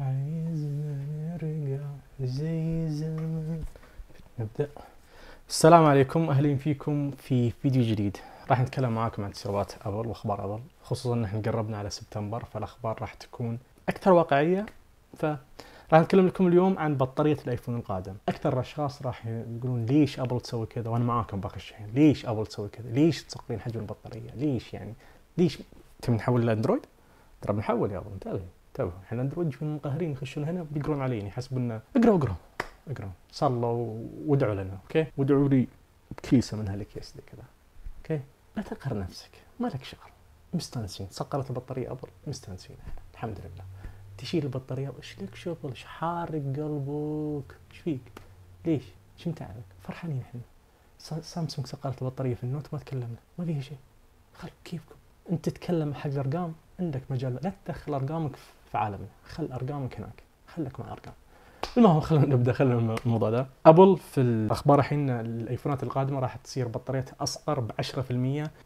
عايزنا نرجع زي زمان نبدأ السلام عليكم أهلا فيكم في فيديو جديد راح نتكلم معاكم عن تسريبات أبل وأخبار أبل خصوصا أن احنا قربنا على سبتمبر فالأخبار راح تكون أكثر واقعية ف راح نتكلم لكم اليوم عن بطارية الايفون القادم، أكثر الأشخاص راح يقولون ليش أبل تسوي كذا وأنا معاكم باقي الشحن، ليش أبل تسوي كذا؟ ليش تسقين حجم البطارية؟ ليش يعني؟ ليش تبي نحول الاندرويد؟ ترى بنحول يا أبل انتبه تمام احنا ندروج من المقهرين يخشون هنا بيقرون علينا يحسبون اقرا اقرا اقرا صلوا وادعوا لنا اوكي وادعوا لي بكيسه من هالكيس ذي كذا اوكي لا تقهر نفسك ما لك شغل مستانسين سقرت البطاريه ابل مستانسين الحمد لله تشيل البطاريه ايش لك شغل ايش حارق قلبك ايش فيك ليش انت متعبك فرحانين احنا سامسونج سقرت البطاريه في النوت ما تكلمنا ما فيها شيء خل كيفكم انت تتكلم حق الارقام عندك مجال لا تدخل ارقامك في في عالمنا خل ارقامك هناك خلك مع ارقام المهم خلينا نبدا خلينا الموضوع ده ابل في الاخبار الحين الايفونات القادمه راح تصير بطاريتها اصغر ب 10%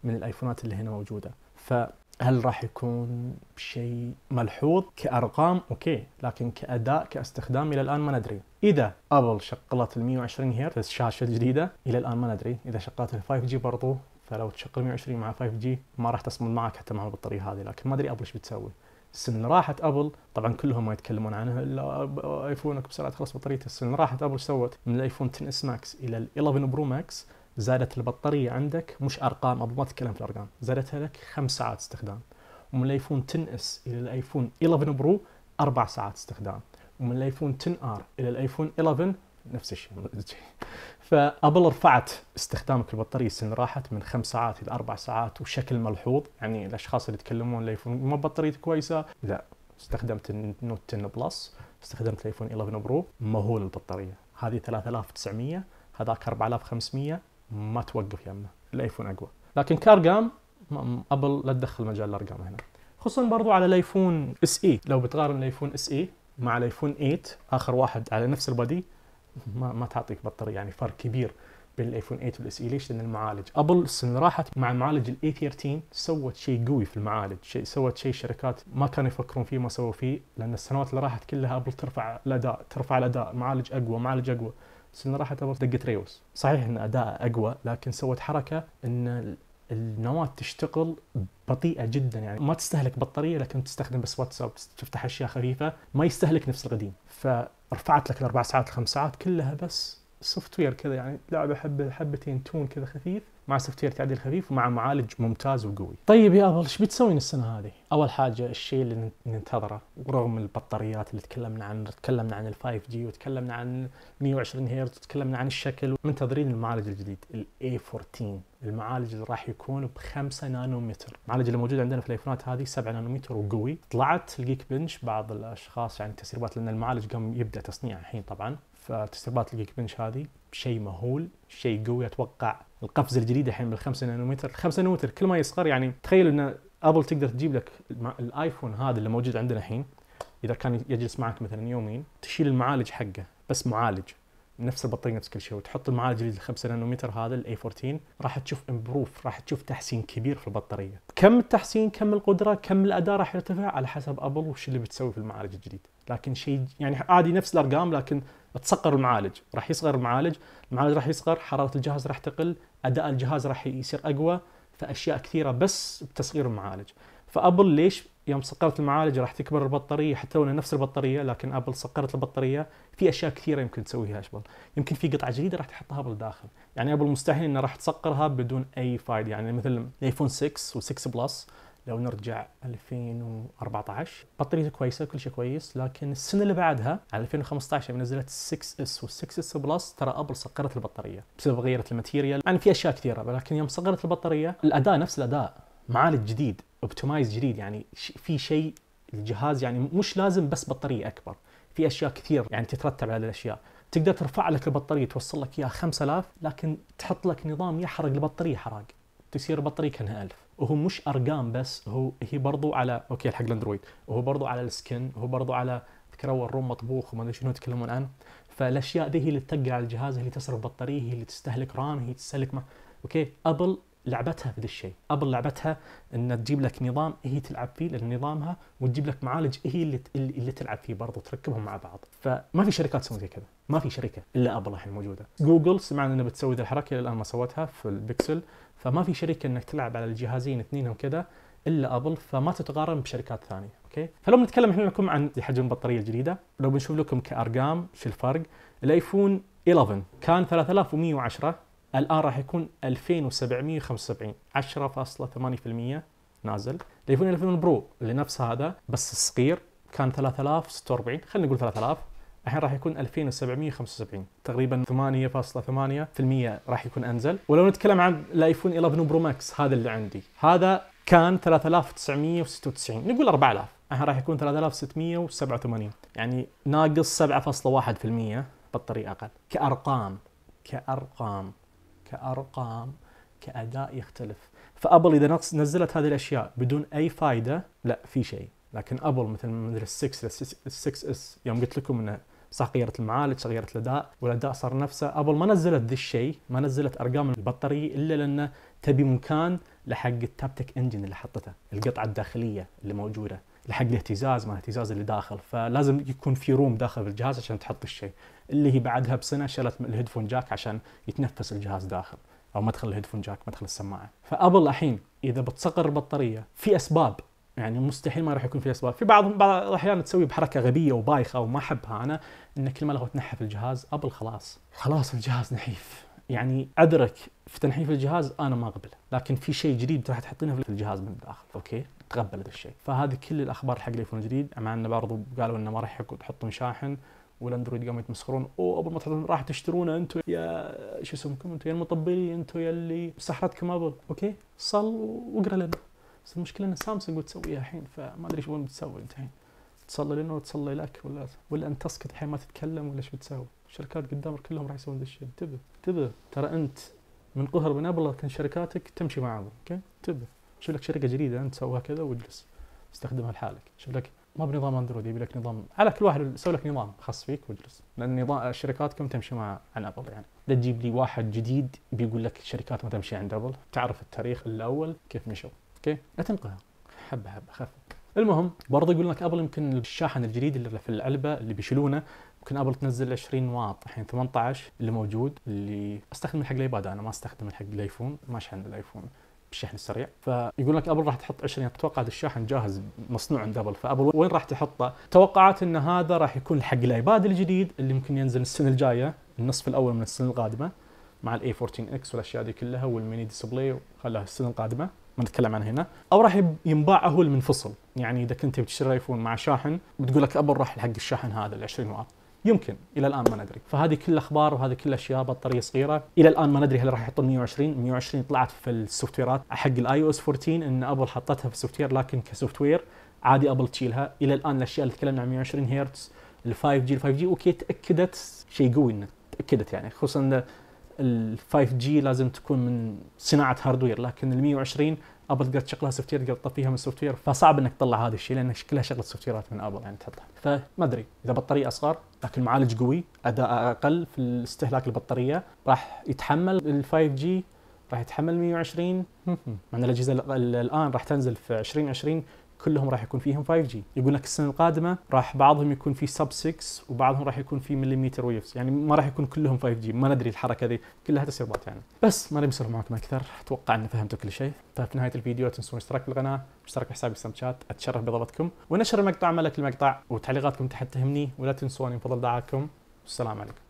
من الايفونات اللي هنا موجوده فهل راح يكون شيء ملحوظ كارقام اوكي لكن كاداء كاستخدام الى الان ما ندري اذا ابل شغلت ال 120 هرتز الشاشه الجديده الى الان ما ندري اذا شغلت ال 5 جي برضو فلو تشغل 120 مع 5 جي ما راح تصمد معك حتى مع البطاريه هذه لكن ما ادري ابل ايش بتسوي السنه اللي راحت ابل طبعا كلهم ما يتكلمون عنها الا ايفونك بسرعه خلص بطاريته السنه اللي راحت ابل سوت من الايفون 10 اس ماكس الى ال 11 برو ماكس زادت البطاريه عندك مش ارقام ابل ما تتكلم في الارقام زادتها لك خمس ساعات استخدام ومن الايفون 10 اس الى الايفون 11 برو اربع ساعات استخدام ومن الايفون 10 ار الى الايفون 11 نفس الشيء فابل رفعت استخدامك البطاريه السنه اللي راحت من خمس ساعات الى اربع ساعات وشكل ملحوظ يعني الاشخاص اللي يتكلمون الايفون ما بطاريته كويسه لا استخدمت النوت 10 بلس استخدمت الايفون 11 برو مهول البطاريه هذه 3900 هذاك 4500 ما توقف يمه الايفون اقوى لكن كارقام ابل لا تدخل مجال الارقام هنا خصوصا برضو على الايفون اس اي لو بتقارن الايفون اس اي مع الايفون 8 اخر واحد على نفس البادي ما, ما تعطيك بطاريه يعني فرق كبير بين الايفون 8 والاس اي ليش؟ لان المعالج ابل السنه اللي راحت مع معالج الاي 13 سوت شيء قوي في المعالج، شيء سوت شيء الشركات ما كانوا يفكرون فيه ما سووا فيه لان السنوات اللي راحت كلها ابل ترفع الاداء ترفع الاداء معالج اقوى معالج اقوى السنه اللي راحت ابل دقت ريوس، صحيح ان اداء اقوى لكن سوت حركه ان النواه تشتغل بطيئه جدا يعني ما تستهلك بطاريه لكن تستخدم بس واتساب تفتح اشياء خفيفه ما يستهلك نفس القديم فرفعت لك الاربع ساعات الخمس ساعات كلها بس سوفت وير كذا يعني لعبه حبه حبتين تون كذا خفيف مع سوفت وير تعديل خفيف ومع معالج ممتاز وقوي. طيب يا ابل ايش بتسوين السنه هذه؟ اول حاجه الشيء اللي ننتظره ورغم البطاريات اللي تكلمنا عن تكلمنا عن الفايف 5 جي وتكلمنا عن 120 هرتز وتكلمنا عن الشكل منتظرين المعالج الجديد الـ a 14 المعالج اللي راح يكون ب 5 نانومتر، المعالج اللي موجود عندنا في الايفونات هذه 7 نانومتر وقوي، طلعت الجيك بنش بعض الاشخاص يعني التسريبات لان المعالج قام يبدا تصنيعه الحين طبعا، فتسريبات الجيك بنش هذه شيء مهول، شيء قوي اتوقع القفزه الجديده الحين بال 5 نانومتر، 5 نانومتر كل ما يصغر يعني تخيل ان ابل تقدر تجيب لك الايفون هذا اللي موجود عندنا الحين اذا كان يجلس معك مثلا يومين تشيل المعالج حقه بس معالج نفس البطاريه نفس كل شيء وتحط المعالج اللي 5 نانومتر هذا الاي 14 راح تشوف امبروف راح تشوف تحسين كبير في البطاريه كم التحسين كم القدره كم الاداء راح يرتفع على حسب ابل وش اللي بتسوي في المعالج الجديد لكن شيء يعني عادي نفس الارقام لكن تصغر المعالج راح يصغر المعالج المعالج راح يصغر حراره الجهاز راح تقل اداء الجهاز راح يصير اقوى فاشياء كثيره بس بتصغير المعالج فابل ليش يوم سقرت المعالج راح تكبر البطاريه حتى لو نفس البطاريه لكن ابل سقرت البطاريه في اشياء كثيره يمكن تسويها ابل يمكن في قطعه جديده راح تحطها بالداخل يعني ابل مستحيل انها راح تسقرها بدون اي فايد يعني مثل الايفون 6 و6 بلس لو نرجع 2014 بطاريته كويسه كل شيء كويس لكن السنه اللي بعدها على 2015 يوم نزلت 6 اس و6 اس بلس ترى ابل صقرت البطاريه بسبب غيرت الماتيريال يعني في اشياء كثيره ولكن يوم صقرت البطاريه الاداء نفس الاداء معالج جديد اوبتمايز جديد يعني في شيء الجهاز يعني مش لازم بس بطاريه اكبر في اشياء كثير يعني تترتب على الاشياء تقدر ترفع لك البطاريه توصل لك اياها 5000 لكن تحط لك نظام يحرق البطاريه حراق تصير البطاريه كانها 1000 وهو مش ارقام بس هو هي برضو على اوكي حق الاندرويد وهو برضو على السكن وهو برضو على تذكر اول روم مطبوخ وما ادري شنو يتكلمون عنه فالاشياء ذي هي اللي تتقع على الجهاز هي اللي تصرف بطاريه هي اللي تستهلك رام هي تستهلك ما اوكي ابل لعبتها في ذا الشيء ابل لعبتها ان تجيب لك نظام هي تلعب فيه لان نظامها وتجيب لك معالج هي اللي اللي تلعب فيه برضه تركبهم مع بعض فما في شركات تسوي زي كذا ما في شركه الا ابل الحين موجوده جوجل سمعنا انها بتسوي ذا الحركه الى الان ما سوتها في البكسل فما في شركه انك تلعب على الجهازين اثنين وكذا الا ابل فما تتقارن بشركات ثانيه اوكي فلو بنتكلم احنا لكم عن حجم البطاريه الجديده لو بنشوف لكم كارقام شو الفرق الايفون 11 كان 3110 الان راح يكون 2775 10.8% نازل الايفون 11 برو اللي نفس هذا بس الصغير كان 3046 خلينا نقول 3000 الحين راح يكون 2775 تقريبا 8.8% راح يكون انزل ولو نتكلم عن الايفون 11 برو ماكس هذا اللي عندي هذا كان 3996 نقول 4000 الحين راح يكون 3687 يعني ناقص 7.1% بطارية اقل كارقام كارقام كأرقام كأداء يختلف فأبل إذا نزلت هذه الأشياء بدون أي فائدة لا في شيء لكن أبل مثل مثل ال 6 لل 6 اس يوم قلت لكم أنه صح غيرت المعالج غيرت الأداء والأداء صار نفسه أبل ما نزلت ذا الشيء ما نزلت أرقام البطارية إلا لأنه تبي مكان لحق التابتك انجن اللي حطته القطعة الداخلية اللي موجودة لحق الاهتزاز ما الاهتزاز اللي داخل فلازم يكون في روم داخل الجهاز عشان تحط الشيء اللي هي بعدها بسنه شلت الهيدفون جاك عشان يتنفس الجهاز داخل او مدخل الهيدفون جاك مدخل السماعه فابل الحين اذا بتصغر البطاريه في اسباب يعني مستحيل ما راح يكون في اسباب في بعضهم بعض الاحيان تسوي بحركه غبيه وبايخه وما احبها انا ان كل ما لو تنحف الجهاز ابل خلاص خلاص الجهاز نحيف يعني ادرك في تنحيف الجهاز انا ما اقبل لكن في شيء جديد راح تحطينه في الجهاز من الداخل اوكي تقبل هذا الشيء فهذه كل الاخبار حق الايفون الجديد مع انه برضو قالوا انه ما راح يحطون شاحن والاندرويد قاموا يتمسخرون ابل ما تحطون راح تشترونه انتم يا شو اسمكم انتم يا المطبلين انتم يا اللي سحرتكم ابل اوكي صل واقرا لنا بس المشكله ان سامسونج بتسويها الحين فما ادري شو بتسوي انت الحين تصلي لنا وتصلي لك ولا ولا انت تسكت الحين ما تتكلم ولا ايش بتسوي؟ الشركات قدامك كلهم راح يسوون ذا الشيء انتبه انتبه ترى انت من قهر من ابل لكن شركاتك تمشي مع ابل اوكي انتبه شوف لك شركه جديده انت سوها كذا واجلس استخدمها لحالك شوف لك ما بنظام اندرويد يبي لك نظام على كل واحد سوي لك نظام خاص فيك واجلس لان نظام الشركات كم تمشي مع عن ابل يعني لا تجيب لي واحد جديد بيقول لك الشركات ما تمشي عند ابل تعرف التاريخ الاول كيف مشوا اوكي لا تنقها حبه حبه خف المهم برضه يقول لك ابل يمكن الشاحن الجديد اللي في العلبه اللي بيشيلونه ممكن ابل تنزل 20 واط الحين 18 اللي موجود اللي استخدم حق الايباد انا ما استخدم حق الايفون ما شحن الايفون بالشحن السريع فيقول لك ابل راح تحط 20 اتوقع هذا الشاحن جاهز مصنوع عند ابل فابل وين راح تحطه؟ توقعات ان هذا راح يكون حق الايباد الجديد اللي ممكن ينزل السنه الجايه النصف الاول من السنه القادمه مع الاي 14 اكس والاشياء دي كلها والميني ديسبلاي خلاها السنه القادمه ما نتكلم عنها هنا او راح ينباع هو المنفصل يعني اذا كنت بتشتري ايفون مع شاحن بتقول لك ابل راح لحق الشاحن هذا ال 20 واط يمكن الى الان ما ندري فهذه كل اخبار وهذه كل اشياء بطاريه صغيره الى الان ما ندري هل راح يحطون 120 120 طلعت في السوفت ويرات حق الاي او اس 14 ان ابل حطتها في السوفت وير لكن كسوفت وير عادي ابل تشيلها الى الان الاشياء اللي تكلمنا عن 120 هرتز ال 5 جي ال 5 جي اوكي تاكدت شيء قوي انه تاكدت يعني خصوصا ال 5 جي لازم تكون من صناعه هاردوير لكن ال 120 ابل قد شغلها سوفت وير قد تطفيها من السوفت وير فصعب انك تطلع هذا الشيء لان كلها شغله سوفت ويرات من ابل يعني تحطها فما ادري اذا بطاريه اصغر لكن معالج قوي اداء اقل في استهلاك البطاريه راح يتحمل ال 5 جي راح يتحمل 120 مع ان الاجهزه الان راح تنزل في 2020 كلهم راح يكون فيهم 5 جي يقول لك السنه القادمه راح بعضهم يكون في سب 6 وبعضهم راح يكون في مليمتر ويفز يعني ما راح يكون كلهم 5 جي ما ندري الحركه ذي كلها تسريبات يعني بس ما نبي نسولف معكم اكثر اتوقع ان فهمتوا كل شيء ففي نهايه الفيديو تنسون الاشتراك بالقناه اشترك بحسابي سناب شات اتشرف بضبطكم ونشر المقطع ملك المقطع وتعليقاتكم تحت تهمني ولا تنسوني بفضل دعاكم والسلام عليكم